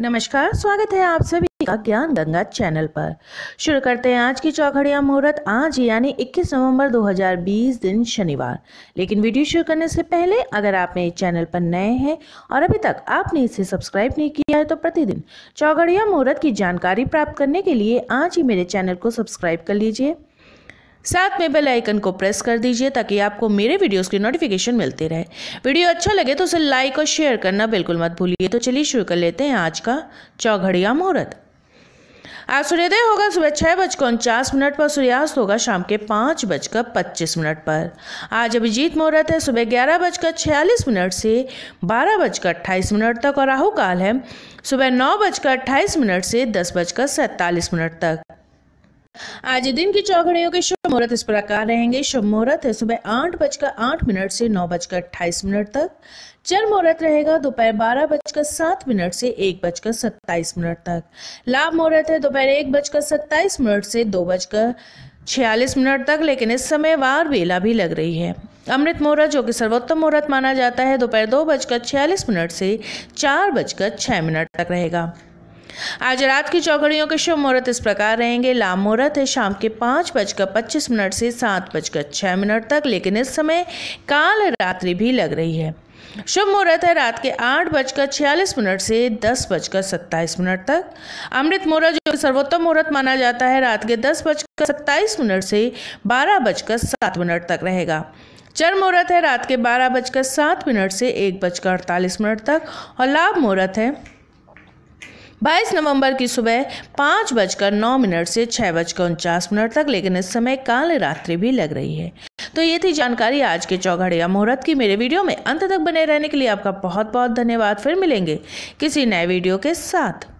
नमस्कार स्वागत है आप सभी का ज्ञान गंगा चैनल पर शुरू करते हैं आज की चौखड़िया मुहूर्त आज यानी 21 नवंबर 2020 दिन शनिवार लेकिन वीडियो शुरू करने से पहले अगर आप मेरे चैनल पर नए हैं और अभी तक आपने इसे सब्सक्राइब नहीं किया है तो प्रतिदिन चौघड़िया मुहूर्त की जानकारी प्राप्त करने के लिए आज ही मेरे चैनल को सब्सक्राइब कर लीजिए साथ में बेल आइकन को प्रेस कर दीजिए ताकि आपको मेरे वीडियोस की नोटिफिकेशन मिलती रहे वीडियो अच्छा लगे तो उसे लाइक और शेयर करना बिल्कुल मत भूलिए तो चलिए शुरू कर लेते हैं आज का चौघड़िया मुहूर्त आज सूर्योदय होगा सुबह छः बजकर उनचास मिनट पर सूर्यास्त होगा शाम के पाँच बजकर पच्चीस मिनट पर आज अभिजीत मुहूर्त है सुबह ग्यारह बजकर छियालीस मिनट से बारह बजकर अट्ठाईस मिनट तक और राहु काल है सुबह नौ बजकर अट्ठाईस मिनट से दस बजकर सैंतालीस मिनट तक आज दिन की चौघड़ियों के शुभ मुहूर्त इस प्रकार रहेंगे शुभ मुहूर्त है सुबह आठ बजकर आठ मिनट से नौ बजकर अट्ठाईस मिनट तक चर मुहूर्त रहेगा दोपहर बारह बजकर सात मिनट से एक बजकर सत्ताईस मिनट तक लाभ मुहूर्त है दोपहर एक बजकर सत्ताईस मिनट से दो बजकर छियालीस मिनट तक लेकिन इस समय वार वेला भी लग रही है अमृत मुहूर्त जो कि सर्वोत्तम मुहूर्त माना जाता है दोपहर दो बजकर छियालीस मिनट से चार बजकर छः मिनट तक रहेगा आज रात की चौकड़ियों के शुभ मुहूर्त इस प्रकार रहेंगे लाभ मुहूर्त है शाम के पाँच बजकर पच्चीस मिनट से सात बजकर छः मिनट तक लेकिन इस समय काल रात्रि भी लग रही है शुभ मुहूर्त है रात के आठ बजकर छियालीस मिनट से दस बजकर सत्ताईस मिनट तक अमृत मुहूर्त जो सर्वोत्तम मुहूर्त माना जाता है रात के दस बजकर सत्ताईस मिनट से बारह बजकर सात मिनट तक रहेगा चर मुहूर्त है रात के बारह बजकर सात मिनट से एक बजकर अड़तालीस मिनट तक और लाभ मुहूर्त है बाईस नवंबर की सुबह पाँच बजकर नौ मिनट से छः बजकर उनचास मिनट तक लेकिन इस समय काल रात्रि भी लग रही है तो ये थी जानकारी आज के चौघड़िया मुहूर्त की मेरे वीडियो में अंत तक बने रहने के लिए आपका बहुत बहुत धन्यवाद फिर मिलेंगे किसी नए वीडियो के साथ